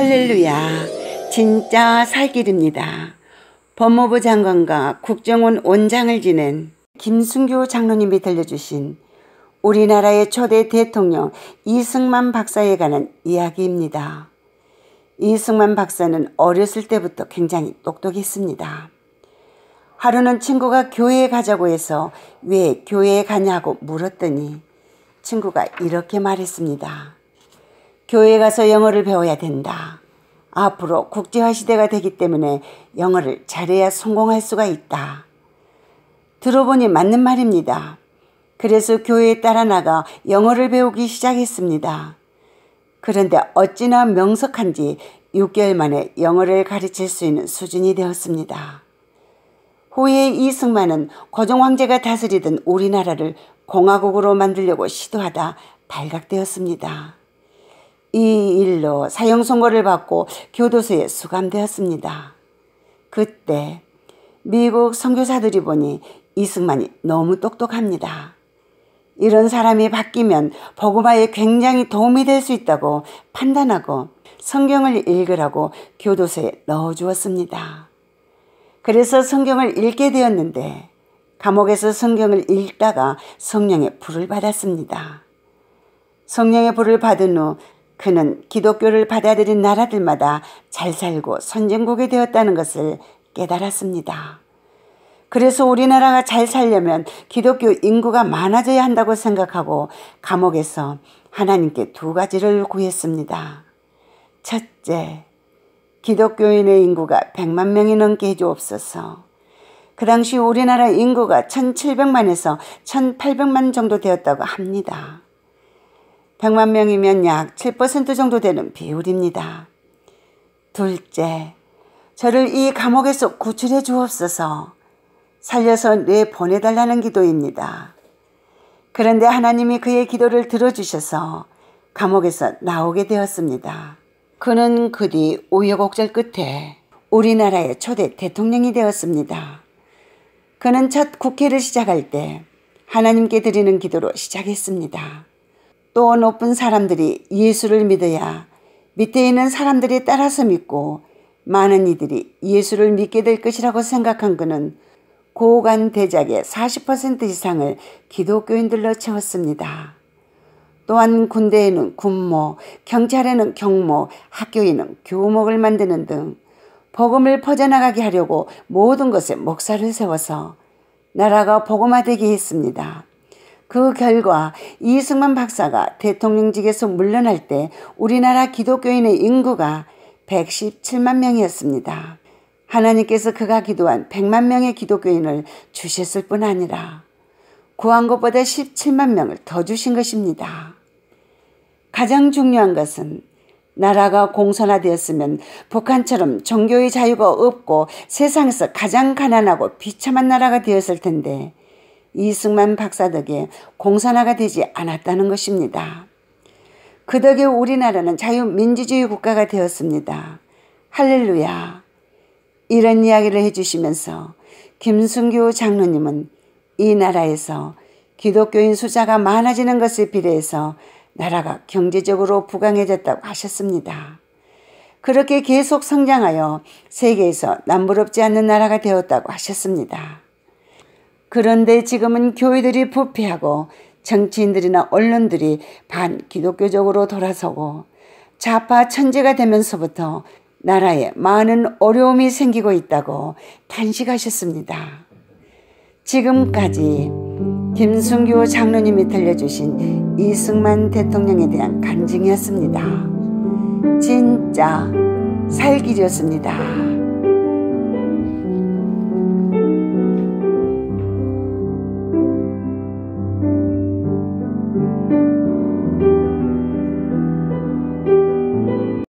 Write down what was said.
할렐루야. 진짜 살길입니다. 법무부 장관과 국정원 원장을 지낸 김승규 장로님이 들려주신 우리나라의 초대 대통령 이승만 박사에 관한 이야기입니다. 이승만 박사는 어렸을 때부터 굉장히 똑똑했습니다. 하루는 친구가 교회에 가자고 해서 왜 교회에 가냐고 물었더니 친구가 이렇게 말했습니다. 교회에 가서 영어를 배워야 된다. 앞으로 국제화 시대가 되기 때문에 영어를 잘해야 성공할 수가 있다. 들어보니 맞는 말입니다. 그래서 교회에 따라 나가 영어를 배우기 시작했습니다. 그런데 어찌나 명석한지 6개월 만에 영어를 가르칠 수 있는 수준이 되었습니다. 후에 이승만은 고종 황제가 다스리던 우리나라를 공화국으로 만들려고 시도하다 발각되었습니다. 이 일로 사형 선고를 받고 교도소에 수감되었습니다. 그때 미국 선교사들이 보니 이승만이 너무 똑똑합니다. 이런 사람이 바뀌면 버그바에 굉장히 도움이 될 수 있다고 판단하고 성경을 읽으라고 교도소에 넣어주었습니다. 그래서 성경을 읽게 되었는데 감옥에서 성경을 읽다가 성령의 불을 받았습니다. 성령의 불을 받은 후 그는 기독교를 받아들인 나라들마다 잘 살고 선진국이 되었다는 것을 깨달았습니다. 그래서 우리나라가 잘 살려면 기독교 인구가 많아져야 한다고 생각하고 감옥에서 하나님께 두 가지를 구했습니다. 첫째, 기독교인의 인구가 100만 명이 넘게 해주옵소서. 그 당시 우리나라 인구가 1700만에서 1800만 정도 되었다고 합니다. 100만 명이면 약 7% 정도 되는 비율입니다. 둘째, 저를 이 감옥에서 구출해 주옵소서 살려서 뇌 보내달라는 기도입니다. 그런데 하나님이 그의 기도를 들어주셔서 감옥에서 나오게 되었습니다. 그는 그 뒤 우여곡절 끝에 우리나라의 초대 대통령이 되었습니다. 그는 첫 국회를 시작할 때 하나님께 드리는 기도로 시작했습니다. 또 높은 사람들이 예수를 믿어야 밑에 있는 사람들이 따라서 믿고 많은 이들이 예수를 믿게 될 것이라고 생각한 그는 고관 대작의 40% 이상을 기독교인들로 채웠습니다. 또한 군대에는 군모, 경찰에는 경모, 학교에는 교목을 만드는 등 복음을 퍼져나가게 하려고 모든 것에 목사를 세워서 나라가 복음화되게 했습니다. 그 결과 이승만 박사가 대통령직에서 물러날 때 우리나라 기독교인의 인구가 117만 명이었습니다. 하나님께서 그가 기도한 100만 명의 기독교인을 주셨을 뿐 아니라 구한 것보다 17만 명을 더 주신 것입니다. 가장 중요한 것은 나라가 공산화되었으면 북한처럼 종교의 자유가 없고 세상에서 가장 가난하고 비참한 나라가 되었을 텐데 이승만 박사 덕에 공산화가 되지 않았다는 것입니다. 그 덕에 우리나라는 자유민주주의 국가가 되었습니다. 할렐루야. 이런 이야기를 해주시면서 김승규 장로님은 이 나라에서 기독교인 수자가 많아지는 것을 비례해서 나라가 경제적으로 부강해졌다고 하셨습니다. 그렇게 계속 성장하여 세계에서 남부럽지 않는 나라가 되었다고 하셨습니다. 그런데 지금은 교회들이 부패하고 정치인들이나 언론들이 반 기독교적으로 돌아서고 좌파 천재가 되면서부터 나라에 많은 어려움이 생기고 있다고 단식하셨습니다 지금까지 김순교 장로님이 들려주신 이승만 대통령에 대한 간증이었습니다. 진짜 살길이었습니다.